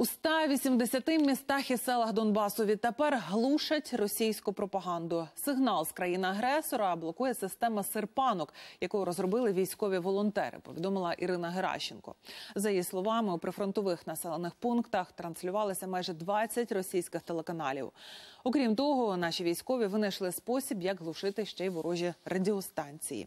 У 180 містах і селах Донбасу відтепер глушать російську пропаганду. Сигнал з країни агресора блокує система серпанок, яку розробили військові волонтери. Повідомила Ірина Геращенко. За її словами, у прифронтових населених пунктах транслювалися майже 20 російських телеканалів. Окрім того, наші військові винайшли спосіб, як глушити ще й ворожі радіостанції.